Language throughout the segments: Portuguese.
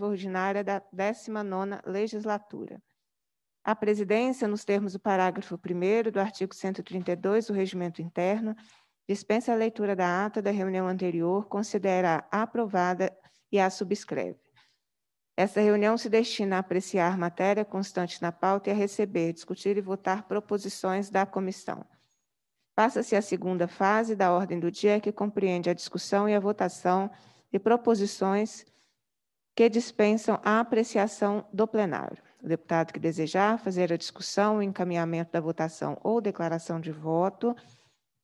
ordinária da 19ª legislatura. A presidência, nos termos do parágrafo 1 do artigo 132 do regimento interno, dispensa a leitura da ata da reunião anterior, considera aprovada e a subscreve. Esta reunião se destina a apreciar matéria constante na pauta e a receber, discutir e votar proposições da comissão. Passa-se a segunda fase da ordem do dia, que compreende a discussão e a votação de proposições que dispensam a apreciação do plenário. O deputado que desejar fazer a discussão, o encaminhamento da votação ou declaração de voto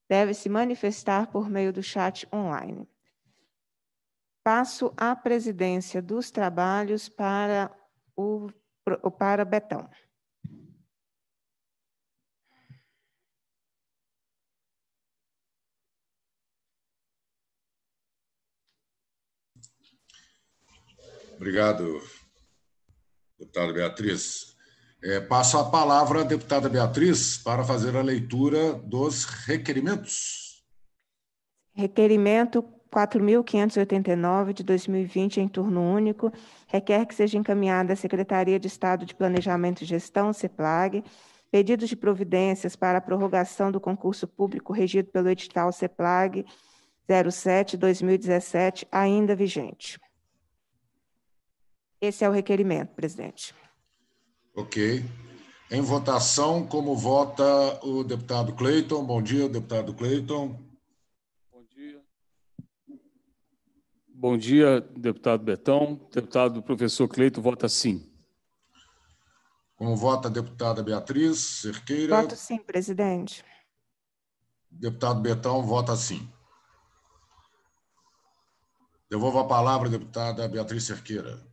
deve se manifestar por meio do chat online. Passo a presidência dos trabalhos para o para Betão. Obrigado, deputada Beatriz. É, passo a palavra à deputada Beatriz para fazer a leitura dos requerimentos. Requerimento 4.589 de 2020 em turno único requer que seja encaminhada à Secretaria de Estado de Planejamento e Gestão, CEPLAG, pedidos de providências para a prorrogação do concurso público regido pelo edital CEPLAG 07-2017, ainda vigente. Esse é o requerimento, presidente. Ok. Em votação, como vota o deputado Cleiton? Bom dia, deputado Cleiton. Bom dia. Bom dia, deputado Betão. Deputado professor Cleiton vota sim. Como vota a deputada Beatriz Cerqueira? Voto sim, presidente. Deputado Betão vota sim. Devolvo a palavra à deputada Beatriz Cerqueira.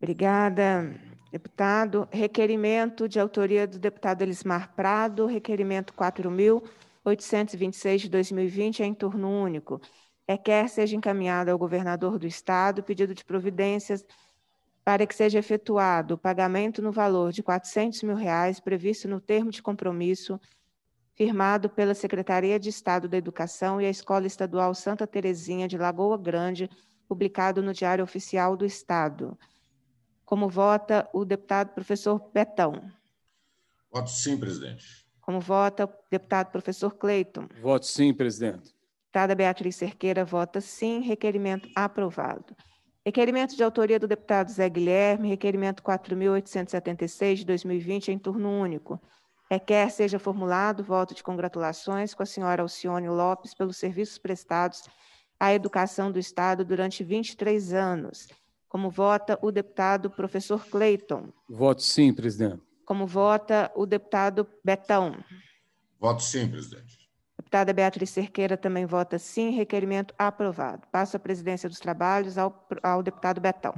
Obrigada, deputado. Requerimento de autoria do deputado Elismar Prado, requerimento 4.826 de 2020, é em turno único. Requer é seja encaminhado ao governador do Estado pedido de providências para que seja efetuado o pagamento no valor de R$ 400 mil reais previsto no termo de compromisso firmado pela Secretaria de Estado da Educação e a Escola Estadual Santa Terezinha de Lagoa Grande, publicado no Diário Oficial do Estado. Como vota o deputado professor Betão? Voto sim, presidente. Como vota o deputado professor Cleiton? Voto sim, presidente. Deputada Beatriz Cerqueira vota sim. Requerimento aprovado. Requerimento de autoria do deputado Zé Guilherme, requerimento 4.876 de 2020, em turno único. Requer seja formulado voto de congratulações com a senhora Alcione Lopes pelos serviços prestados à educação do Estado durante 23 anos. Como vota o deputado professor Clayton? Voto sim, presidente. Como vota o deputado Betão? Voto sim, presidente. Deputada Beatriz Cerqueira também vota sim. Requerimento aprovado. Passo a presidência dos trabalhos ao, ao deputado Betão.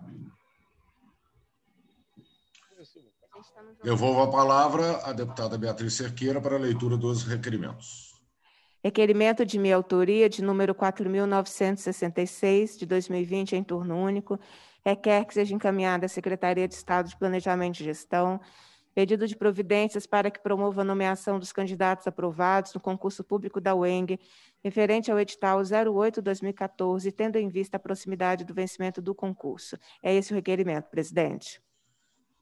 Devolvo a palavra à deputada Beatriz Cerqueira para a leitura dos requerimentos. Requerimento de minha autoria de número 4.966, de 2020, em turno único, requer que seja encaminhada à Secretaria de Estado de Planejamento e Gestão, pedido de providências para que promova a nomeação dos candidatos aprovados no concurso público da UENG, referente ao edital 08-2014, tendo em vista a proximidade do vencimento do concurso. É esse o requerimento, presidente.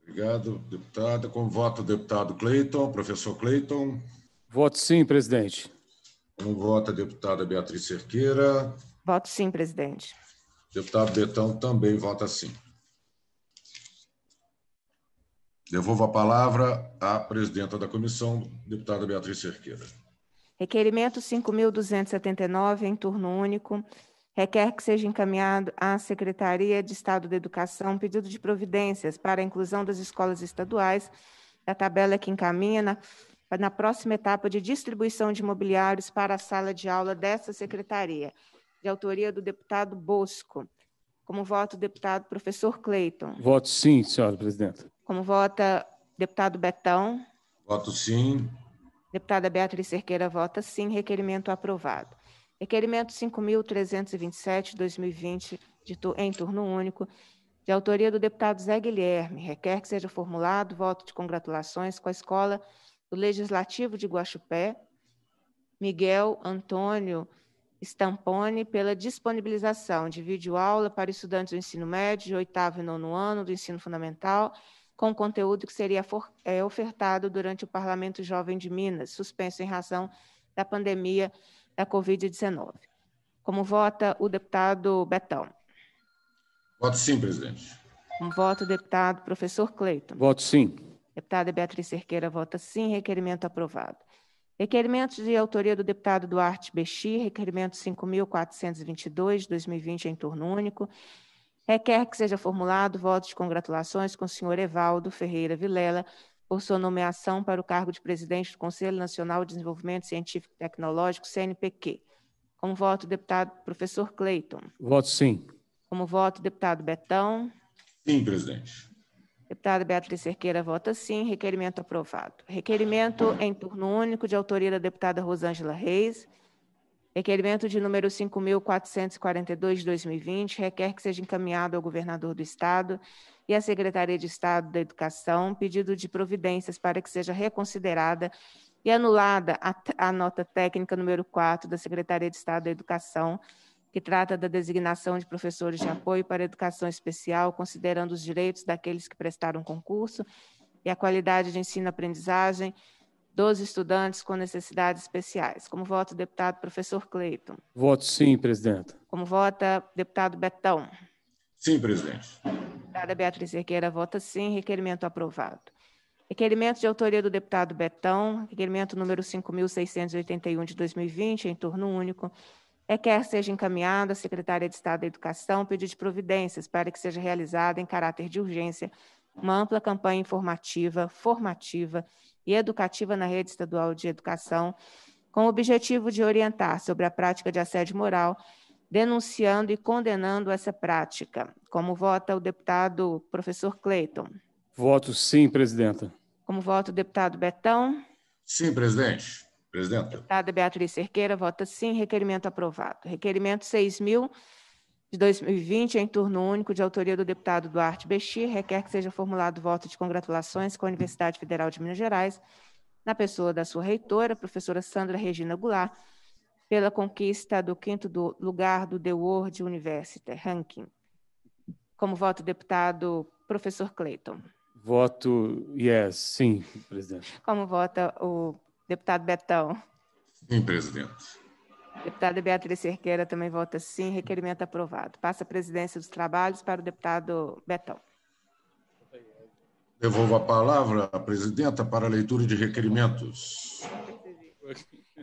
Obrigado, deputada. Com voto, o deputado Cleiton. Professor Cleiton. Voto sim, presidente. Com voto, a deputada Beatriz Cerqueira. Voto sim, presidente. Deputado Betão também vota sim. Devolvo a palavra à presidenta da comissão, deputada Beatriz Cerqueira. Requerimento 5.279, em turno único, requer que seja encaminhado à Secretaria de Estado da Educação pedido de providências para a inclusão das escolas estaduais da tabela que encaminha na, na próxima etapa de distribuição de mobiliários para a sala de aula dessa secretaria de autoria do deputado Bosco. Como vota o deputado professor Cleiton? Voto sim, senhora presidenta. Como vota deputado Betão? Voto sim. Deputada Beatriz Cerqueira vota sim. Requerimento aprovado. Requerimento 5.327-2020, em turno único, de autoria do deputado Zé Guilherme. Requer que seja formulado voto de congratulações com a Escola do Legislativo de Guaxupé, Miguel Antônio Stampone pela disponibilização de videoaula para estudantes do ensino médio, de oitavo e nono ano do ensino fundamental, com conteúdo que seria for, é, ofertado durante o Parlamento Jovem de Minas, suspenso em razão da pandemia da Covid-19. Como vota o deputado Betão? Voto sim, presidente. Um voto, deputado professor Cleiton. Voto sim. Deputada Beatriz Cerqueira vota sim, requerimento aprovado. Requerimentos de autoria do deputado Duarte Bexi, requerimento 5.422, 2020, em turno único. Requer que seja formulado voto de congratulações com o senhor Evaldo Ferreira Vilela por sua nomeação para o cargo de presidente do Conselho Nacional de Desenvolvimento Científico e Tecnológico, CNPq. Como voto, deputado professor Cleiton. Voto sim. Como voto, deputado Betão. Sim, presidente. Deputada Beatriz Cerqueira vota sim. Requerimento aprovado. Requerimento em turno único de autoria da deputada Rosângela Reis. Requerimento de número 5.442 de 2020 requer que seja encaminhado ao governador do Estado e à Secretaria de Estado da Educação pedido de providências para que seja reconsiderada e anulada a, a nota técnica número 4 da Secretaria de Estado da Educação que trata da designação de professores de apoio para educação especial, considerando os direitos daqueles que prestaram concurso e a qualidade de ensino-aprendizagem dos estudantes com necessidades especiais. Como vota o deputado professor Cleiton? Voto sim, presidente. Como vota deputado Betão? Sim, presidente. Deputada Beatriz Herqueira vota sim. Requerimento aprovado. Requerimento de autoria do deputado Betão, requerimento número 5.681 de 2020, em turno único é quer seja encaminhado à Secretaria de Estado da Educação pedido de providências para que seja realizada em caráter de urgência uma ampla campanha informativa, formativa e educativa na rede estadual de educação, com o objetivo de orientar sobre a prática de assédio moral, denunciando e condenando essa prática, como vota o deputado professor Cleiton. Voto sim, presidenta. Como vota o deputado Betão? Sim, presidente. Presidente. Deputada Beatriz Cerqueira vota sim. Requerimento aprovado. Requerimento 6.000 de 2020, em turno único, de autoria do deputado Duarte Bechir, requer que seja formulado voto de congratulações com a Universidade Federal de Minas Gerais, na pessoa da sua reitora, professora Sandra Regina Goulart, pela conquista do quinto do lugar do The World University Ranking. Como voto o deputado professor Cleiton. Voto yes, sim, presidente. Como vota o Deputado Betão. Sim, presidente. Deputada Beatriz Cerqueira também vota sim. Requerimento aprovado. Passa a presidência dos trabalhos para o deputado Betão. Devolvo a palavra à presidenta para a leitura de requerimentos.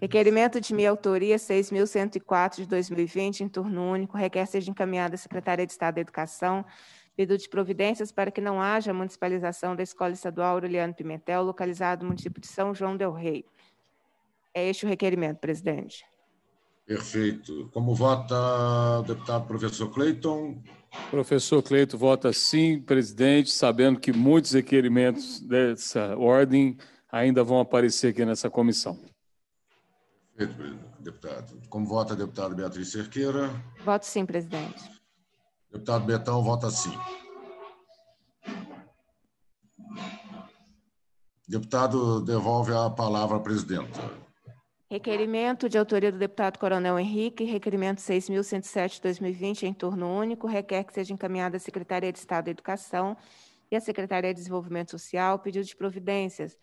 Requerimento de minha autoria 6.104 de 2020, em turno único, requer seja encaminhado à Secretaria de Estado da Educação pedido de providências para que não haja municipalização da Escola Estadual Aureliano Pimentel, localizado no município de São João del Rei. É este o requerimento, presidente. Perfeito. Como vota o deputado professor Cleiton? Professor Cleiton vota sim, presidente, sabendo que muitos requerimentos dessa ordem ainda vão aparecer aqui nessa comissão. Perfeito, deputado. Como vota a deputada Beatriz Cerqueira? Voto sim, presidente. Deputado Betão vota sim. Deputado, devolve a palavra à presidenta. Requerimento de autoria do deputado Coronel Henrique, requerimento 6.107-2020, em turno único, requer que seja encaminhada à Secretaria de Estado da Educação e à Secretaria de Desenvolvimento Social pedido de providências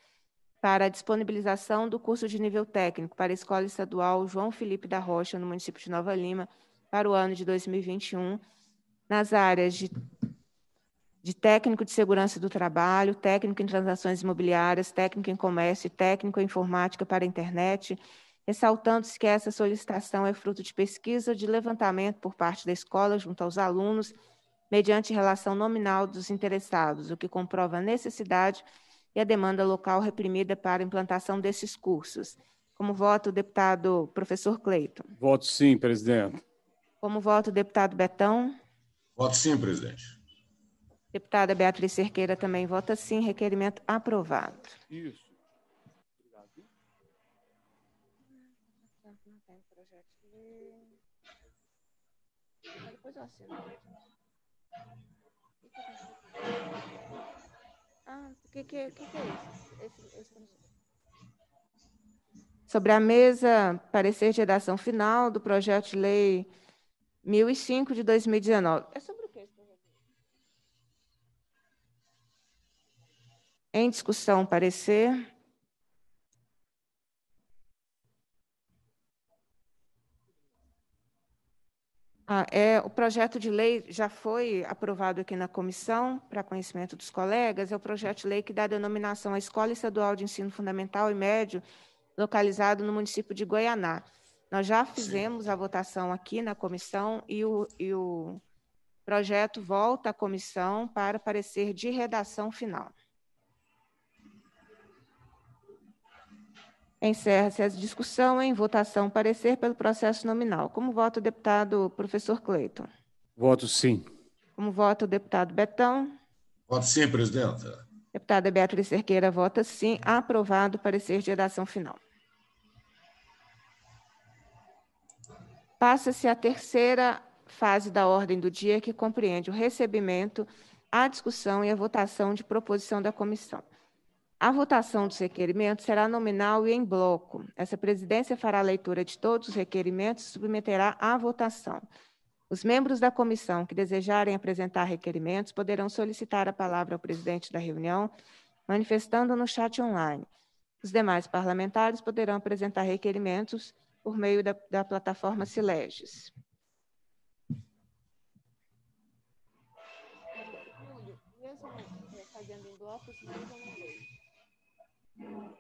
para a disponibilização do curso de nível técnico para a Escola Estadual João Felipe da Rocha, no município de Nova Lima, para o ano de 2021 nas áreas de, de técnico de segurança do trabalho, técnico em transações imobiliárias, técnico em comércio, técnico em informática para a internet, ressaltando-se que essa solicitação é fruto de pesquisa de levantamento por parte da escola junto aos alunos, mediante relação nominal dos interessados, o que comprova a necessidade e a demanda local reprimida para implantação desses cursos. Como voto o deputado professor Cleiton? Voto sim, presidente. Como voto o deputado Betão? Voto sim, presidente. Deputada Beatriz Cerqueira também vota sim. Requerimento aprovado. Isso. Obrigado. Não tem projeto de Depois eu assino. o que, é isso? Sobre a mesa, parecer de redação final do projeto de lei 1005 de 2019. É sobre o que? Em discussão, parecer. Ah, é, o projeto de lei já foi aprovado aqui na comissão, para conhecimento dos colegas. É o projeto de lei que dá denominação à Escola Estadual de Ensino Fundamental e Médio, localizado no município de Goianá. Nós já fizemos Sim. a votação aqui na comissão e o, e o projeto volta à comissão para parecer de redação final. Encerra-se a discussão em votação parecer pelo processo nominal. Como vota o deputado professor Cleiton? Voto sim. Como vota o deputado Betão? Voto sim, presidenta. Deputada Beatriz Cerqueira vota sim. Aprovado o parecer de redação final. passa-se à terceira fase da ordem do dia, que compreende o recebimento, a discussão e a votação de proposição da comissão. A votação dos requerimentos será nominal e em bloco. Essa presidência fará a leitura de todos os requerimentos e submeterá à votação. Os membros da comissão que desejarem apresentar requerimentos poderão solicitar a palavra ao presidente da reunião, manifestando no chat online. Os demais parlamentares poderão apresentar requerimentos por meio da, da plataforma Sileges. Mesmo fazendo em blocos, mais uma vez.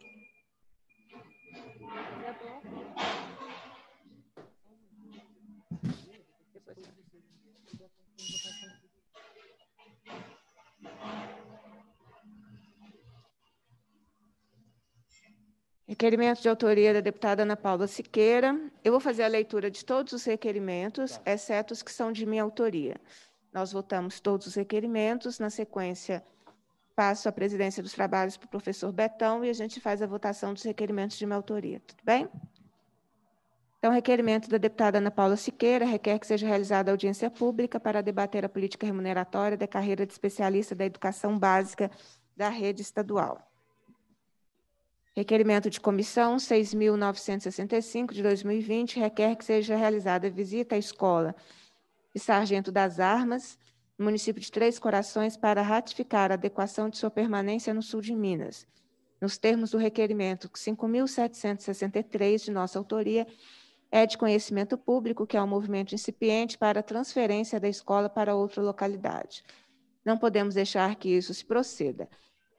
Requerimento de autoria da deputada Ana Paula Siqueira. Eu vou fazer a leitura de todos os requerimentos, tá. exceto os que são de minha autoria. Nós votamos todos os requerimentos. Na sequência, passo a presidência dos trabalhos para o professor Betão e a gente faz a votação dos requerimentos de minha autoria. Tudo bem? Então, requerimento da deputada Ana Paula Siqueira requer que seja realizada audiência pública para debater a política remuneratória da carreira de especialista da educação básica da rede estadual. Requerimento de comissão 6.965 de 2020 requer que seja realizada visita à escola e sargento das armas município de Três Corações para ratificar a adequação de sua permanência no sul de Minas, nos termos do requerimento 5.763 de nossa autoria, é de conhecimento público que há é um movimento incipiente para a transferência da escola para outra localidade. Não podemos deixar que isso se proceda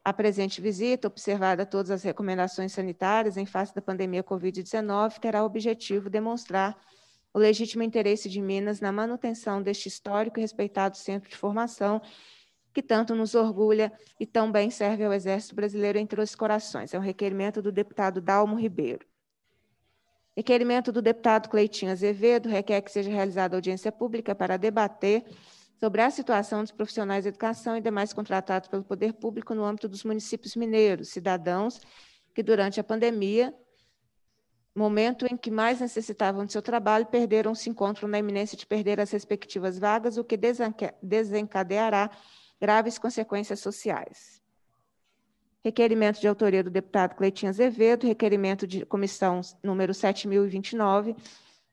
a presente visita, observada todas as recomendações sanitárias em face da pandemia Covid-19, terá o objetivo demonstrar o legítimo interesse de Minas na manutenção deste histórico e respeitado centro de formação que tanto nos orgulha e tão bem serve ao Exército Brasileiro entre os corações. É um requerimento do deputado Dalmo Ribeiro. Requerimento do deputado Cleitinho Azevedo requer que seja realizada audiência pública para debater sobre a situação dos profissionais de educação e demais contratados pelo poder público no âmbito dos municípios mineiros, cidadãos que durante a pandemia, momento em que mais necessitavam de seu trabalho, perderam-se encontram na iminência de perder as respectivas vagas, o que desencadeará graves consequências sociais. Requerimento de autoria do deputado Cleitinho Azevedo, requerimento de comissão número 7029,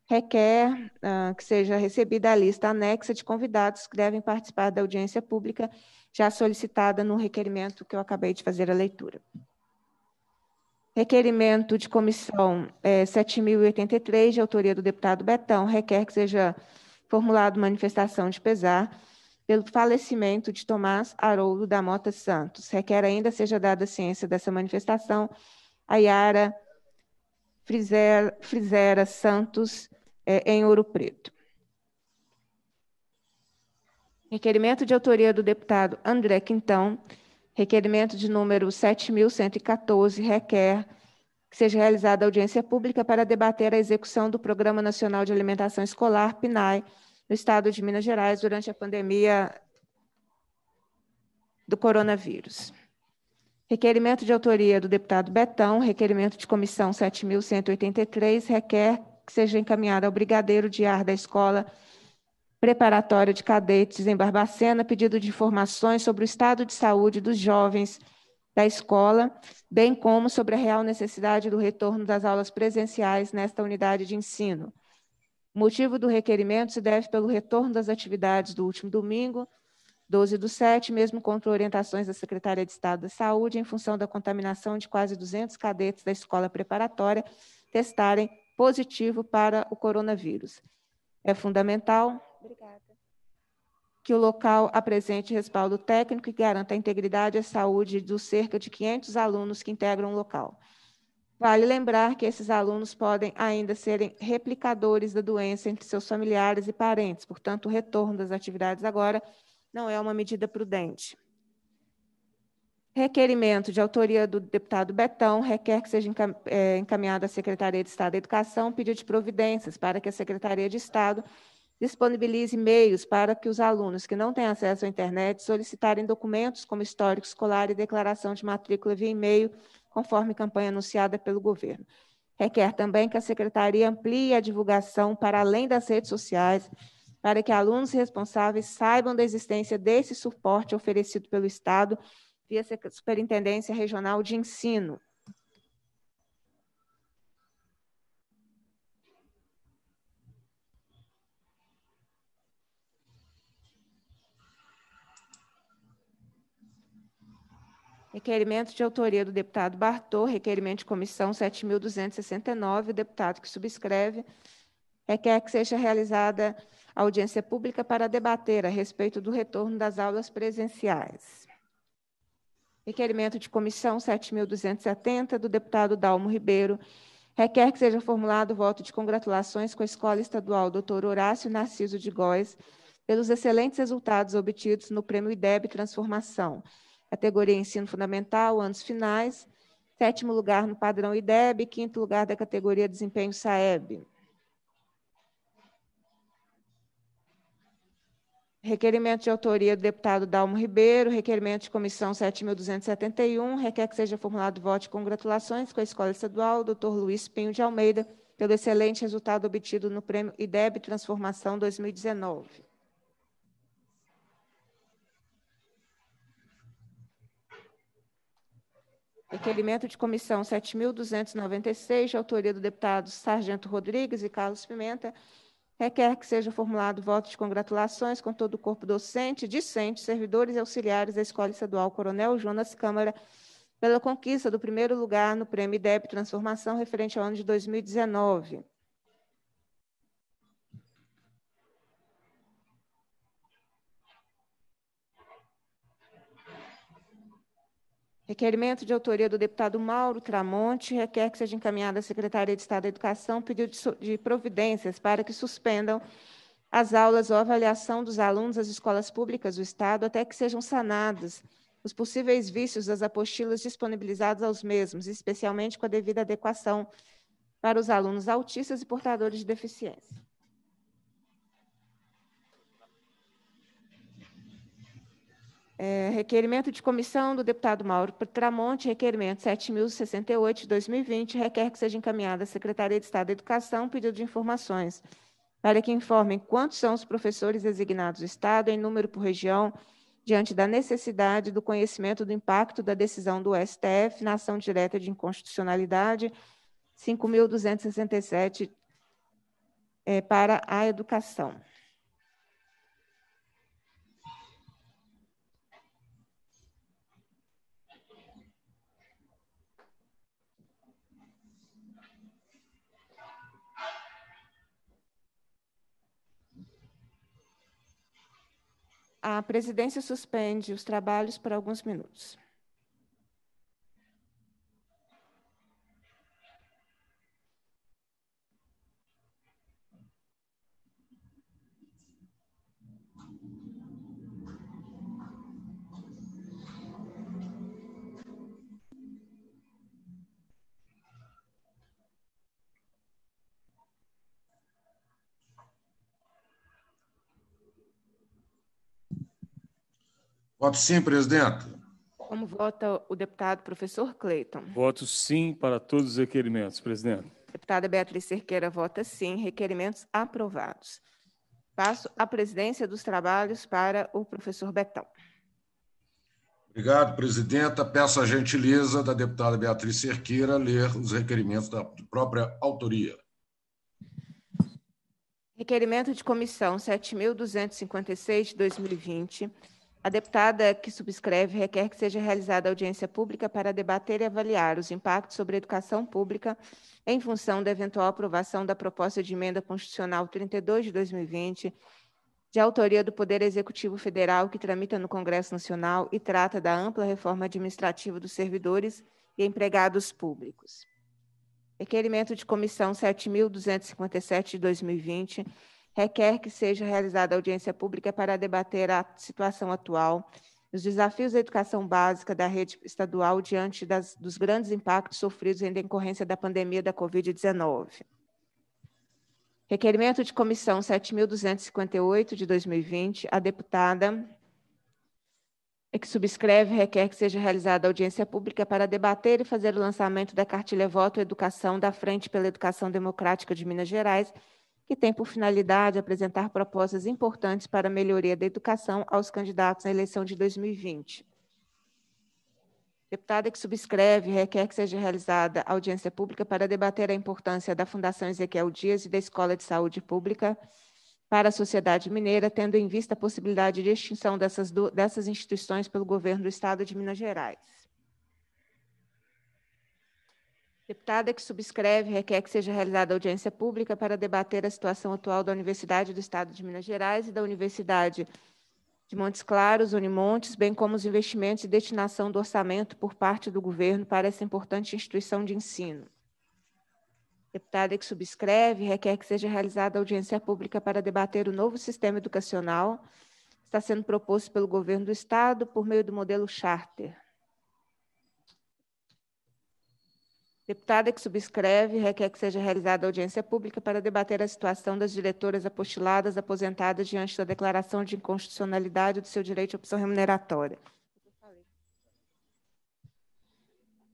requer uh, que seja recebida a lista anexa de convidados que devem participar da audiência pública, já solicitada no requerimento que eu acabei de fazer a leitura. Requerimento de comissão é, 7.083, de autoria do deputado Betão, requer que seja formulado manifestação de pesar pelo falecimento de Tomás Haroldo da Mota Santos. Requer ainda seja dada ciência dessa manifestação a Yara Frizera, Frizera Santos é, em Ouro Preto. Requerimento de autoria do deputado André Quintão, requerimento de número 7.114, requer que seja realizada audiência pública para debater a execução do Programa Nacional de Alimentação Escolar, PNAE, no estado de Minas Gerais durante a pandemia do coronavírus. Requerimento de autoria do deputado Betão, requerimento de comissão 7.183, requer que seja encaminhada ao Brigadeiro de Ar da Escola Preparatória de Cadetes em Barbacena, pedido de informações sobre o estado de saúde dos jovens da escola, bem como sobre a real necessidade do retorno das aulas presenciais nesta unidade de ensino. O motivo do requerimento se deve pelo retorno das atividades do último domingo, 12 do 7, mesmo contra orientações da Secretaria de Estado da Saúde, em função da contaminação de quase 200 cadetes da escola preparatória testarem positivo para o coronavírus. É fundamental Obrigada. que o local apresente respaldo técnico e garanta a integridade e a saúde dos cerca de 500 alunos que integram o local. Vale lembrar que esses alunos podem ainda serem replicadores da doença entre seus familiares e parentes, portanto, o retorno das atividades agora não é uma medida prudente. Requerimento de autoria do deputado Betão requer que seja é, encaminhado à Secretaria de Estado da Educação pedido de providências para que a Secretaria de Estado disponibilize meios para que os alunos que não têm acesso à internet solicitarem documentos como histórico escolar e declaração de matrícula via e-mail, conforme campanha anunciada pelo governo. Requer também que a Secretaria amplie a divulgação para além das redes sociais, para que alunos responsáveis saibam da existência desse suporte oferecido pelo Estado e a Superintendência Regional de Ensino. Requerimento de autoria do deputado Bartô, requerimento de comissão 7.269, o deputado que subscreve requer que seja realizada audiência pública para debater a respeito do retorno das aulas presenciais. Requerimento de comissão 7.270, do deputado Dalmo Ribeiro. Requer que seja formulado voto de congratulações com a Escola Estadual Dr. Horácio Narciso de Góes pelos excelentes resultados obtidos no Prêmio IDEB Transformação, categoria Ensino Fundamental, anos finais, sétimo lugar no padrão IDEB, quinto lugar da categoria Desempenho SAEB. Requerimento de autoria do deputado Dalmo Ribeiro, requerimento de comissão 7.271, requer que seja formulado voto de congratulações com a Escola Estadual, Dr. Luiz Pinho de Almeida, pelo excelente resultado obtido no Prêmio IDEB Transformação 2019. Requerimento de comissão 7.296, de autoria do deputado Sargento Rodrigues e Carlos Pimenta, requer que seja formulado voto de congratulações com todo o corpo docente, discente, servidores e auxiliares da Escola Estadual Coronel Jonas Câmara pela conquista do primeiro lugar no Prêmio IDEB Transformação referente ao ano de 2019. Requerimento de autoria do deputado Mauro Tramonte requer que seja encaminhada à Secretaria de Estado da Educação pedido de providências para que suspendam as aulas ou avaliação dos alunos das escolas públicas do Estado até que sejam sanados os possíveis vícios das apostilas disponibilizadas aos mesmos, especialmente com a devida adequação para os alunos autistas e portadores de deficiência. É, requerimento de comissão do deputado Mauro Tramonte, requerimento 7.068 de 2020, requer que seja encaminhada à Secretaria de Estado da Educação pedido de informações para que informem quantos são os professores designados do Estado em número por região, diante da necessidade do conhecimento do impacto da decisão do STF na ação direta de inconstitucionalidade 5.267 é, para a educação. A presidência suspende os trabalhos por alguns minutos. Voto sim, presidente. Como vota o deputado professor Cleiton? Voto sim para todos os requerimentos, presidente. Deputada Beatriz Cerqueira vota sim. Requerimentos aprovados. Passo a presidência dos trabalhos para o professor Betão. Obrigado, presidenta. Peço a gentileza da deputada Beatriz Cerqueira ler os requerimentos da própria autoria. Requerimento de comissão 7.256 de 2020 a deputada que subscreve requer que seja realizada audiência pública para debater e avaliar os impactos sobre a educação pública em função da eventual aprovação da proposta de emenda constitucional 32 de 2020, de autoria do Poder Executivo Federal, que tramita no Congresso Nacional e trata da ampla reforma administrativa dos servidores e empregados públicos. Requerimento de comissão 7257 de 2020 requer que seja realizada audiência pública para debater a situação atual, os desafios da educação básica da rede estadual diante das, dos grandes impactos sofridos em decorrência da pandemia da Covid-19. Requerimento de comissão 7.258 de 2020, a deputada é que subscreve requer que seja realizada audiência pública para debater e fazer o lançamento da cartilha Voto Educação da Frente pela Educação Democrática de Minas Gerais, que tem por finalidade apresentar propostas importantes para a melhoria da educação aos candidatos na eleição de 2020. Deputada que subscreve requer que seja realizada audiência pública para debater a importância da Fundação Ezequiel Dias e da Escola de Saúde Pública para a sociedade mineira, tendo em vista a possibilidade de extinção dessas, dessas instituições pelo governo do Estado de Minas Gerais. Deputada que subscreve requer que seja realizada audiência pública para debater a situação atual da Universidade do Estado de Minas Gerais e da Universidade de Montes Claros, Unimontes, bem como os investimentos e destinação do orçamento por parte do governo para essa importante instituição de ensino. Deputada que subscreve requer que seja realizada audiência pública para debater o novo sistema educacional que está sendo proposto pelo governo do Estado por meio do modelo Charter. Deputada que subscreve, requer que seja realizada audiência pública para debater a situação das diretoras apostiladas aposentadas diante da declaração de inconstitucionalidade do seu direito à opção remuneratória.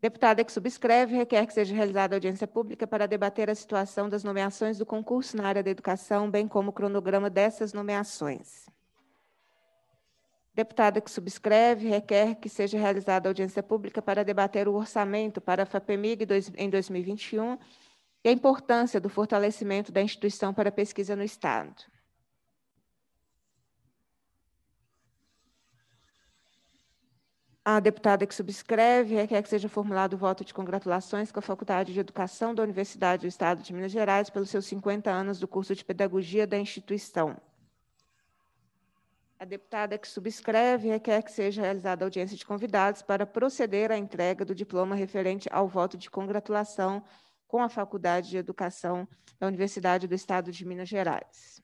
Deputada que subscreve, requer que seja realizada audiência pública para debater a situação das nomeações do concurso na área da educação, bem como o cronograma dessas nomeações. Deputada que subscreve requer que seja realizada audiência pública para debater o orçamento para a FAPEMIG em 2021 e a importância do fortalecimento da instituição para pesquisa no Estado. A deputada que subscreve requer que seja formulado o voto de congratulações com a Faculdade de Educação da Universidade do Estado de Minas Gerais pelos seus 50 anos do curso de Pedagogia da instituição. A deputada que subscreve requer é que seja realizada audiência de convidados para proceder à entrega do diploma referente ao voto de congratulação com a Faculdade de Educação da Universidade do Estado de Minas Gerais.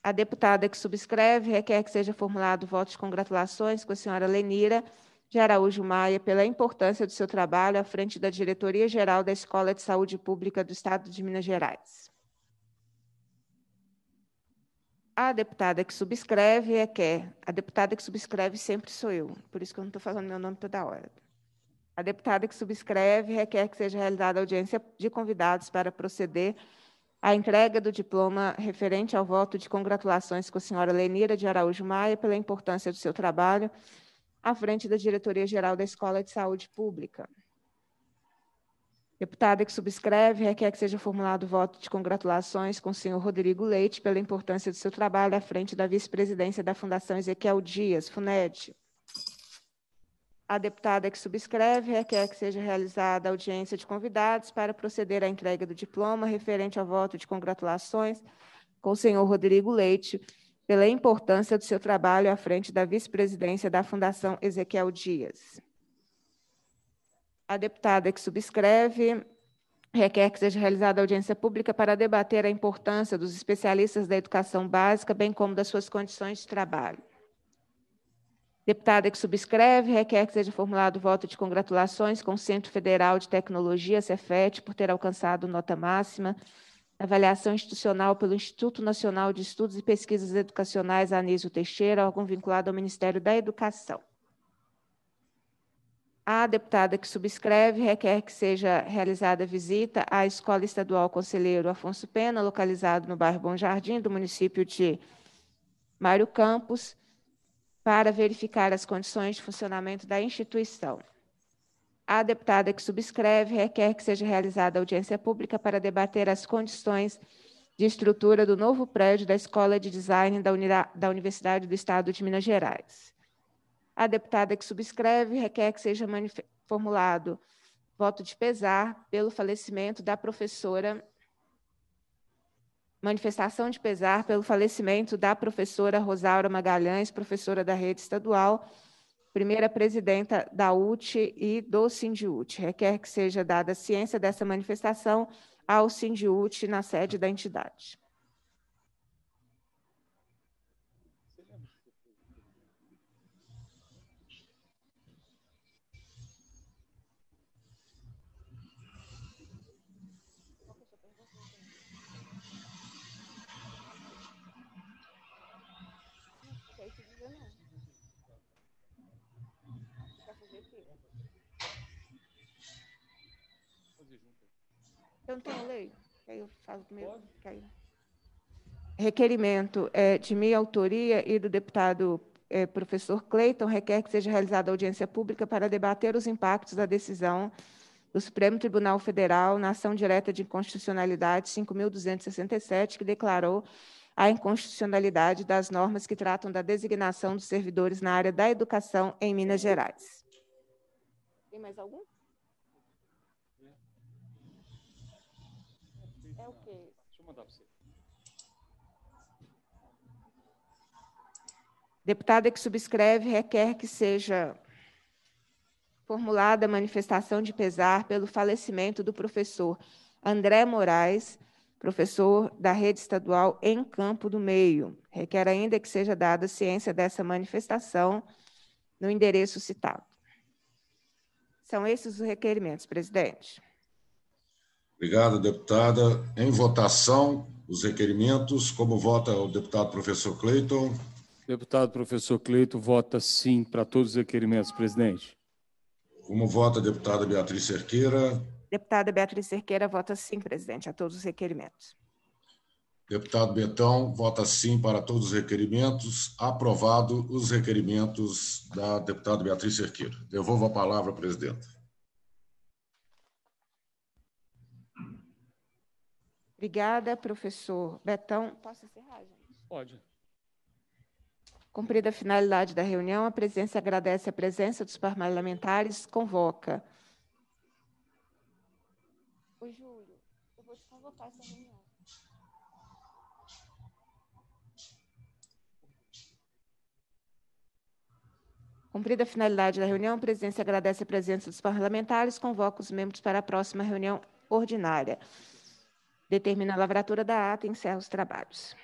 A deputada que subscreve requer é que seja formulado voto de congratulações com a senhora Lenira de Araújo Maia pela importância do seu trabalho à frente da Diretoria-Geral da Escola de Saúde Pública do Estado de Minas Gerais a deputada que subscreve é quer. É, a deputada que subscreve sempre sou eu. Por isso que eu não estou falando meu nome toda hora. A deputada que subscreve requer que seja realizada audiência de convidados para proceder à entrega do diploma referente ao voto de congratulações com a senhora Lenira de Araújo Maia pela importância do seu trabalho à frente da Diretoria-Geral da Escola de Saúde Pública. Deputada que subscreve, requer que seja formulado voto de congratulações com o senhor Rodrigo Leite pela importância do seu trabalho à frente da vice-presidência da Fundação Ezequiel Dias, FUNED. A deputada que subscreve requer que seja realizada audiência de convidados para proceder à entrega do diploma referente ao voto de congratulações com o senhor Rodrigo Leite pela importância do seu trabalho à frente da vice-presidência da Fundação Ezequiel Dias. A deputada que subscreve requer que seja realizada audiência pública para debater a importância dos especialistas da educação básica, bem como das suas condições de trabalho. Deputada que subscreve, requer que seja formulado voto de congratulações com o Centro Federal de Tecnologia, Cefet, por ter alcançado nota máxima na avaliação institucional pelo Instituto Nacional de Estudos e Pesquisas Educacionais Anísio Teixeira, órgão vinculado ao Ministério da Educação. A deputada que subscreve requer que seja realizada visita à Escola Estadual Conselheiro Afonso Pena, localizado no bairro Bom Jardim, do município de Mário Campos, para verificar as condições de funcionamento da instituição. A deputada que subscreve requer que seja realizada audiência pública para debater as condições de estrutura do novo prédio da Escola de Design da, da Universidade do Estado de Minas Gerais. A deputada que subscreve requer que seja formulado voto de pesar pelo falecimento da professora. Manifestação de pesar pelo falecimento da professora Rosaura Magalhães, professora da rede estadual, primeira presidenta da UT e do SINDIUT. Requer que seja dada ciência dessa manifestação ao SINDIUT na sede da entidade. Eu não tenho lei? Aí eu falo primeiro. Aí... Requerimento é, de minha autoria e do deputado é, professor Cleiton requer que seja realizada audiência pública para debater os impactos da decisão do Supremo Tribunal Federal na ação direta de inconstitucionalidade 5.267, que declarou a inconstitucionalidade das normas que tratam da designação dos servidores na área da educação em Minas Gerais. Tem mais algum? É o quê? Deixa eu mandar para você. Deputada que subscreve requer que seja formulada manifestação de pesar pelo falecimento do professor André Moraes, professor da rede estadual em Campo do Meio. Requer ainda que seja dada ciência dessa manifestação no endereço citado. São esses os requerimentos, presidente. Obrigado, deputada. Em votação, os requerimentos. Como vota o deputado professor Cleiton? Deputado professor Cleiton vota sim para todos os requerimentos, presidente. Como vota a deputada Beatriz Cerqueira? Deputada Beatriz Cerqueira vota sim, presidente, a todos os requerimentos. Deputado Betão vota sim para todos os requerimentos. Aprovado os requerimentos da deputada Beatriz Cerqueira. Devolvo a palavra, presidente. Obrigada, professor Betão. Posso encerrar, gente? Pode. Cumprida a finalidade da reunião, a presença agradece a presença dos parlamentares, convoca. Ô, Júlio, eu vou te convocar essa reunião. Cumprida a finalidade da reunião, a presidência agradece a presença dos parlamentares, convoca os membros para a próxima reunião ordinária. Determina a lavratura da ata e encerra os trabalhos.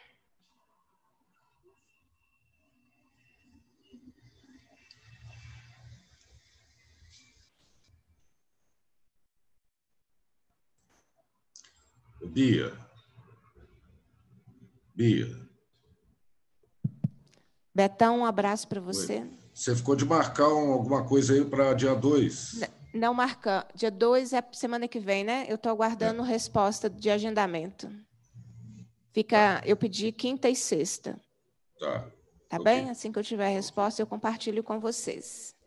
Bia. Bia. Betão, um abraço para você. Oi. Você ficou de marcar um, alguma coisa aí para dia 2? Não marca. Dia 2 é semana que vem, né? Eu estou aguardando é. resposta de agendamento. Fica, tá. eu pedi quinta e sexta. Tá. Tá okay. bem? Assim que eu tiver a resposta, eu compartilho com vocês.